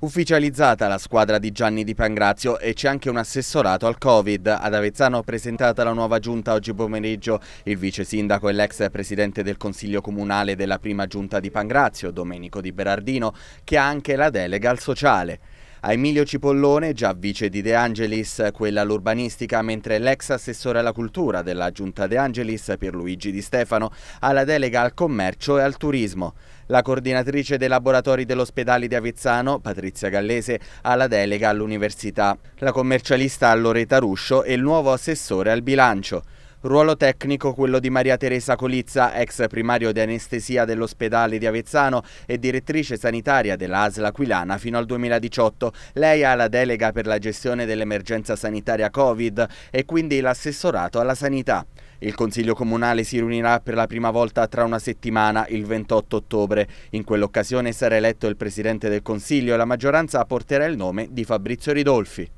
Ufficializzata la squadra di Gianni Di Pangrazio e c'è anche un assessorato al Covid. Ad Avezzano presentata la nuova giunta oggi pomeriggio. Il vice sindaco e l'ex presidente del Consiglio Comunale della prima giunta di Pangrazio, Domenico Di Berardino, che ha anche la delega al sociale. A Emilio Cipollone, già vice di De Angelis, quella all'urbanistica, mentre l'ex assessore alla cultura della giunta De Angelis, Pierluigi Di Stefano, ha la delega al commercio e al turismo. La coordinatrice dei laboratori dell'ospedale di Avezzano, Patrizia Gallese, ha la delega all'università. La commercialista Loretta Ruscio e il nuovo assessore al bilancio. Ruolo tecnico quello di Maria Teresa Colizza, ex primario di anestesia dell'ospedale di Avezzano e direttrice sanitaria dell'ASL Aquilana fino al 2018. Lei ha la delega per la gestione dell'emergenza sanitaria Covid e quindi l'assessorato alla sanità. Il Consiglio Comunale si riunirà per la prima volta tra una settimana, il 28 ottobre. In quell'occasione sarà eletto il Presidente del Consiglio e la maggioranza porterà il nome di Fabrizio Ridolfi.